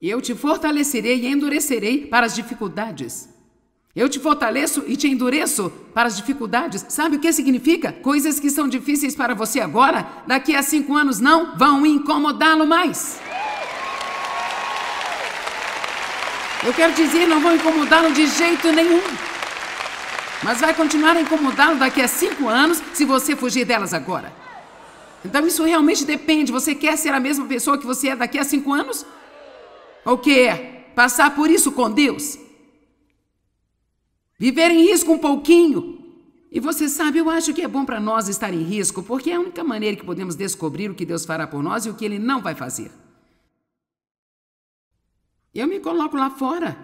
Eu te fortalecerei e endurecerei para as dificuldades. Eu te fortaleço e te endureço para as dificuldades. Sabe o que significa? Coisas que são difíceis para você agora, daqui a cinco anos não vão incomodá-lo mais. Eu quero dizer, não vão incomodá-lo de jeito nenhum. Mas vai continuar a incomodá-lo daqui a cinco anos se você fugir delas agora. Então isso realmente depende. Você quer ser a mesma pessoa que você é daqui a cinco anos? O que é Passar por isso com Deus? Viver em risco um pouquinho. E você sabe, eu acho que é bom para nós estar em risco, porque é a única maneira que podemos descobrir o que Deus fará por nós e o que Ele não vai fazer. Eu me coloco lá fora.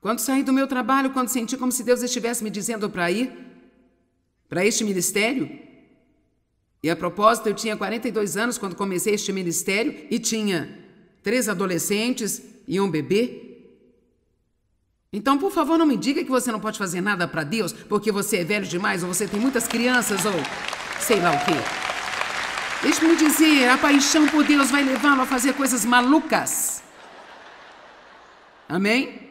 Quando saí do meu trabalho, quando senti como se Deus estivesse me dizendo para ir para este ministério, e a propósito, eu tinha 42 anos quando comecei este ministério e tinha Três adolescentes e um bebê? Então, por favor, não me diga que você não pode fazer nada para Deus porque você é velho demais ou você tem muitas crianças ou sei lá o quê. Deixe-me dizer, a paixão por Deus vai levá-lo a fazer coisas malucas. Amém?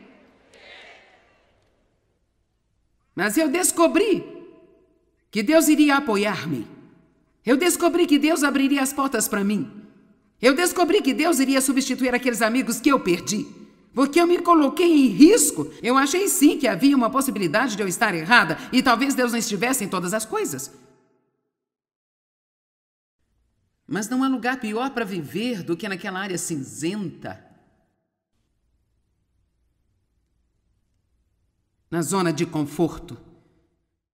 Mas eu descobri que Deus iria apoiar-me. Eu descobri que Deus abriria as portas para mim. Eu descobri que Deus iria substituir aqueles amigos que eu perdi. Porque eu me coloquei em risco. Eu achei sim que havia uma possibilidade de eu estar errada e talvez Deus não estivesse em todas as coisas. Mas não há lugar pior para viver do que naquela área cinzenta. Na zona de conforto.